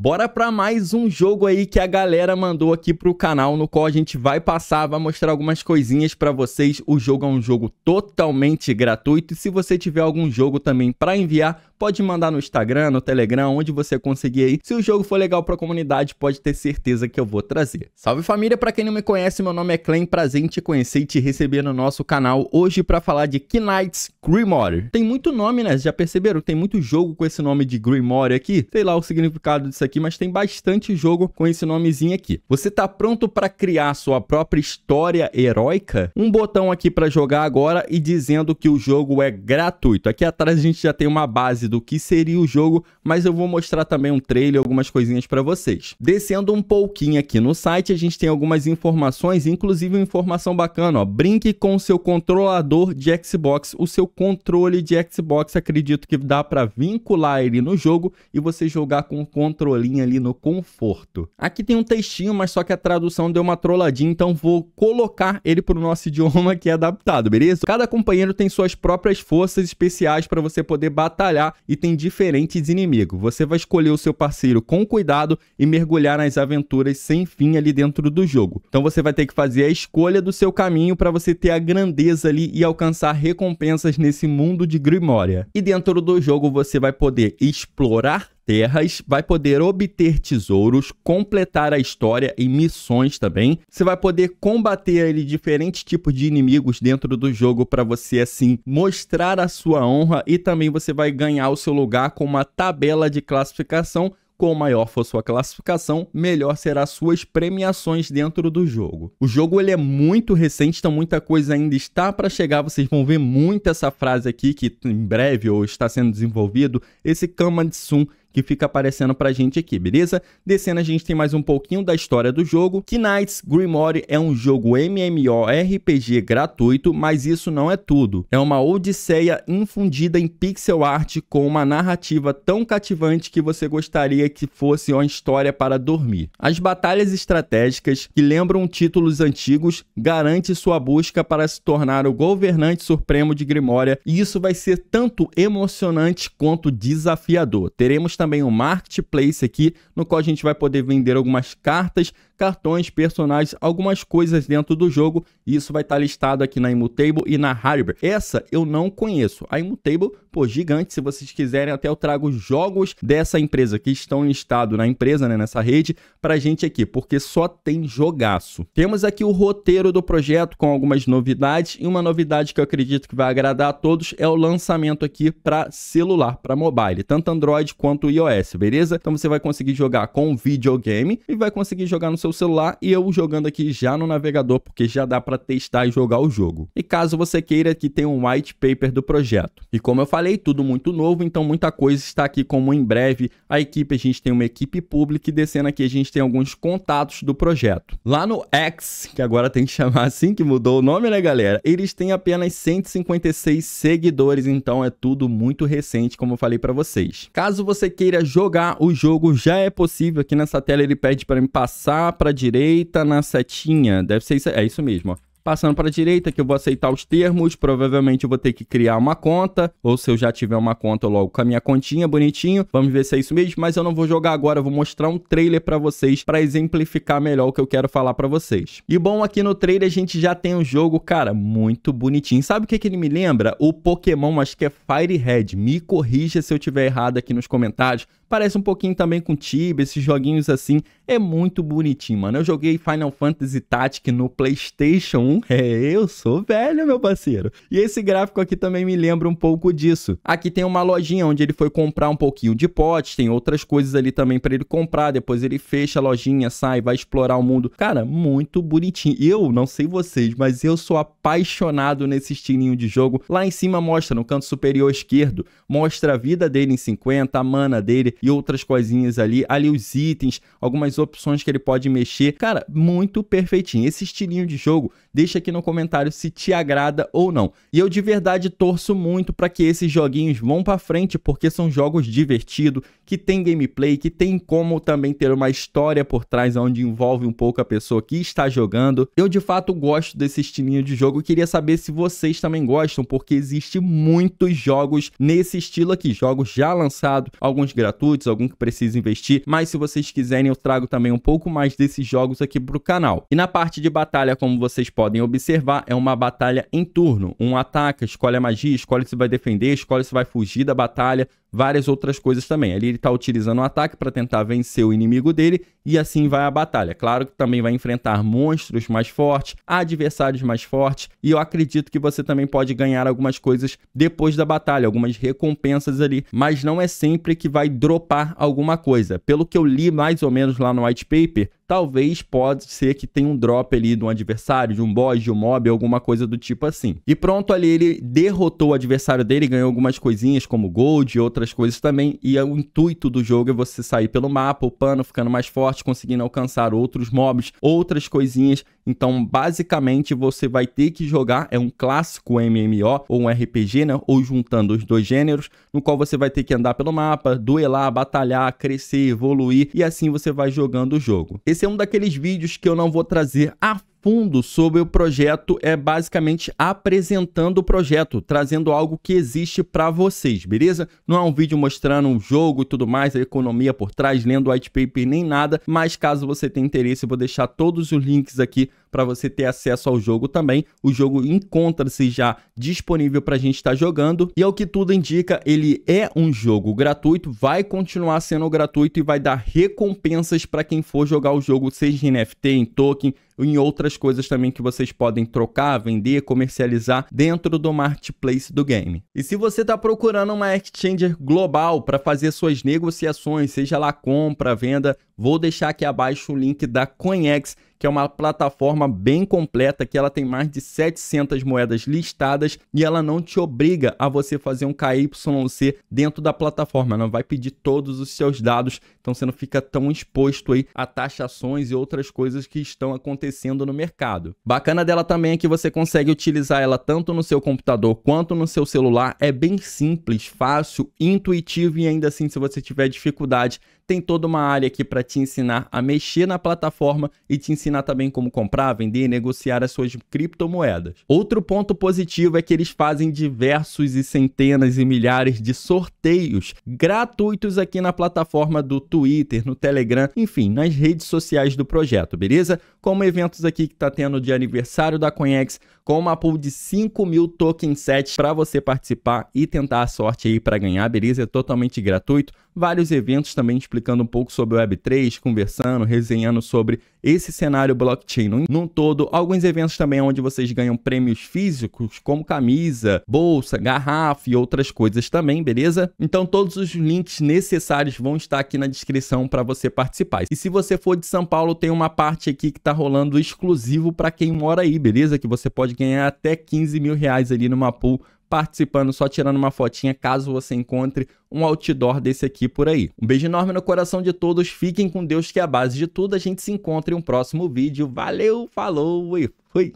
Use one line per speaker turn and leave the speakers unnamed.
Bora para mais um jogo aí que a galera mandou aqui pro canal, no qual a gente vai passar, vai mostrar algumas coisinhas para vocês. O jogo é um jogo totalmente gratuito e se você tiver algum jogo também para enviar, pode mandar no Instagram, no Telegram, onde você conseguir aí. Se o jogo for legal pra comunidade, pode ter certeza que eu vou trazer. Salve família, pra quem não me conhece, meu nome é Clem, prazer em te conhecer e te receber no nosso canal hoje pra falar de Knights Grimoire. Tem muito nome, né? Já perceberam? Tem muito jogo com esse nome de Grimoire aqui. Sei lá o significado disso aqui, mas tem bastante jogo com esse nomezinho aqui. Você tá pronto pra criar sua própria história heróica? Um botão aqui pra jogar agora e dizendo que o jogo é gratuito. Aqui atrás a gente já tem uma base análise do que seria o jogo, mas eu vou mostrar também um trailer, algumas coisinhas para vocês. Descendo um pouquinho aqui no site, a gente tem algumas informações, inclusive uma informação bacana, ó, brinque com o seu controlador de Xbox, o seu controle de Xbox, acredito que dá para vincular ele no jogo e você jogar com o controlinho ali no conforto. Aqui tem um textinho, mas só que a tradução deu uma trolladinha, então vou colocar ele pro nosso idioma que é adaptado, beleza? Cada companheiro tem suas próprias forças especiais para você poder batalhar e tem diferentes inimigos. Você vai escolher o seu parceiro com cuidado e mergulhar nas aventuras sem fim ali dentro do jogo. Então você vai ter que fazer a escolha do seu caminho para você ter a grandeza ali e alcançar recompensas nesse mundo de Grimória. E dentro do jogo você vai poder explorar terras, vai poder obter tesouros, completar a história e missões também. Você vai poder combater ele diferentes tipos de inimigos dentro do jogo para você assim mostrar a sua honra e também você vai ganhar o seu lugar com uma tabela de classificação Quanto maior for sua classificação, melhor serão suas premiações dentro do jogo. O jogo ele é muito recente, então muita coisa ainda está para chegar. Vocês vão ver muito essa frase aqui que em breve ou está sendo desenvolvido, esse Kamatsun que fica aparecendo pra gente aqui, beleza? Descendo a gente tem mais um pouquinho da história do jogo. Knights Grimoire é um jogo MMORPG gratuito, mas isso não é tudo. É uma odisseia infundida em pixel art com uma narrativa tão cativante que você gostaria que fosse uma história para dormir. As batalhas estratégicas, que lembram títulos antigos, garante sua busca para se tornar o governante supremo de Grimoire, e isso vai ser tanto emocionante quanto desafiador. Teremos também um marketplace aqui, no qual a gente vai poder vender algumas cartas, cartões, personagens, algumas coisas dentro do jogo. E isso vai estar listado aqui na Immutable e na Harbor. Essa eu não conheço. A Immutable, pô, gigante. Se vocês quiserem, até eu trago jogos dessa empresa que estão listados na empresa, né, nessa rede, pra gente aqui, porque só tem jogaço. Temos aqui o roteiro do projeto com algumas novidades. E uma novidade que eu acredito que vai agradar a todos é o lançamento aqui para celular, para mobile, tanto Android quanto iOS, beleza? Então você vai conseguir jogar com videogame e vai conseguir jogar no seu celular e eu jogando aqui já no navegador, porque já dá para testar e jogar o jogo. E caso você queira, que tem um white paper do projeto. E como eu falei, tudo muito novo, então muita coisa está aqui como em breve a equipe, a gente tem uma equipe pública e descendo aqui a gente tem alguns contatos do projeto. Lá no X, que agora tem que chamar assim que mudou o nome, né, galera? Eles têm apenas 156 seguidores, então é tudo muito recente, como eu falei para vocês. Caso você queira jogar o jogo, já é possível. Aqui nessa tela ele pede para mim passar para direita na setinha. Deve ser isso, é isso mesmo, ó. Passando para a direita, que eu vou aceitar os termos, provavelmente eu vou ter que criar uma conta, ou se eu já tiver uma conta logo com a minha continha bonitinho, vamos ver se é isso mesmo, mas eu não vou jogar agora, eu vou mostrar um trailer para vocês para exemplificar melhor o que eu quero falar para vocês. E bom, aqui no trailer a gente já tem um jogo, cara, muito bonitinho. Sabe o que, que ele me lembra? O Pokémon, acho que é Fire Red. Me corrija se eu tiver errado aqui nos comentários. Parece um pouquinho também com Tibia, esses joguinhos assim. É muito bonitinho, mano. Eu joguei Final Fantasy Tactics no PlayStation 1 é, eu sou velho, meu parceiro. E esse gráfico aqui também me lembra um pouco disso. Aqui tem uma lojinha onde ele foi comprar um pouquinho de potes, tem outras coisas ali também para ele comprar, depois ele fecha a lojinha, sai, vai explorar o mundo. Cara, muito bonitinho. Eu não sei vocês, mas eu sou apaixonado nesse estilinho de jogo. Lá em cima mostra, no canto superior esquerdo, mostra a vida dele em 50, a mana dele e outras coisinhas ali. Ali os itens, algumas opções que ele pode mexer. Cara, muito perfeitinho. Esse estilinho de jogo Deixa aqui no comentário se te agrada ou não. E eu de verdade torço muito para que esses joguinhos vão para frente, porque são jogos divertidos, que tem gameplay, que tem como também ter uma história por trás onde envolve um pouco a pessoa que está jogando. Eu de fato gosto desse estilinho de jogo, queria saber se vocês também gostam, porque existe muitos jogos nesse estilo aqui, jogos já lançados, alguns gratuitos, alguns que precisa investir, mas se vocês quiserem eu trago também um pouco mais desses jogos aqui para o canal. E na parte de batalha, como vocês podem podem observar, é uma batalha em turno. Um ataca, escolhe a magia, escolhe se vai defender, escolhe se vai fugir da batalha, várias outras coisas também. Ali ele está utilizando o um ataque para tentar vencer o inimigo dele e assim vai a batalha. Claro que também vai enfrentar monstros mais fortes, adversários mais fortes e eu acredito que você também pode ganhar algumas coisas depois da batalha, algumas recompensas ali, mas não é sempre que vai dropar alguma coisa. Pelo que eu li mais ou menos lá no white paper, talvez pode ser que tenha um drop ali de um adversário, de um boss, de um mob, alguma coisa do tipo assim. E pronto, ali ele derrotou o adversário dele, ganhou algumas coisinhas como gold e outras coisas também, e é o intuito do jogo é você sair pelo mapa, o pano ficando mais forte, conseguindo alcançar outros mobs, outras coisinhas. Então, basicamente, você vai ter que jogar, é um clássico MMO ou um RPG, né? Ou juntando os dois gêneros, no qual você vai ter que andar pelo mapa, duelar, batalhar, crescer, evoluir, e assim você vai jogando o jogo. Esse esse é um daqueles vídeos que eu não vou trazer a fundo sobre o projeto é basicamente apresentando o projeto, trazendo algo que existe para vocês, beleza? Não é um vídeo mostrando um jogo e tudo mais, a economia por trás, lendo white paper nem nada, mas caso você tenha interesse, eu vou deixar todos os links aqui para você ter acesso ao jogo também. O jogo encontra-se já disponível para a gente estar tá jogando e ao que tudo indica, ele é um jogo gratuito, vai continuar sendo gratuito e vai dar recompensas para quem for jogar o jogo, seja em NFT, em token, em outras outras coisas também que vocês podem trocar, vender, comercializar dentro do marketplace do game. E se você está procurando uma exchanger global para fazer suas negociações, seja lá compra, venda, vou deixar aqui abaixo o link da CoinEx, que é uma plataforma bem completa, que ela tem mais de 700 moedas listadas e ela não te obriga a você fazer um KYC dentro da plataforma, não vai pedir todos os seus dados, então você não fica tão exposto aí a taxações e outras coisas que estão acontecendo no mercado. Bacana dela também é que você consegue utilizar ela tanto no seu computador quanto no seu celular. É bem simples, fácil, intuitivo e ainda assim, se você tiver dificuldade, tem toda uma área aqui para te ensinar a mexer na plataforma e te ensinar também como comprar, vender e negociar as suas criptomoedas. Outro ponto positivo é que eles fazem diversos e centenas e milhares de sorteios gratuitos aqui na plataforma do Twitter, no Telegram, enfim, nas redes sociais do projeto, beleza? Como eventos aqui que está tendo de aniversário da Coinex com uma pool de 5 mil tokens sets para você participar e tentar a sorte aí para ganhar, beleza? É totalmente gratuito vários eventos também explicando um pouco sobre o Web3, conversando, resenhando sobre esse cenário blockchain num todo. Alguns eventos também onde vocês ganham prêmios físicos, como camisa, bolsa, garrafa e outras coisas também, beleza? Então todos os links necessários vão estar aqui na descrição para você participar. E se você for de São Paulo, tem uma parte aqui que está rolando exclusivo para quem mora aí, beleza? Que você pode ganhar até 15 mil reais ali numa pool participando, só tirando uma fotinha, caso você encontre um outdoor desse aqui por aí. Um beijo enorme no coração de todos, fiquem com Deus que é a base de tudo, a gente se encontra em um próximo vídeo, valeu, falou e fui!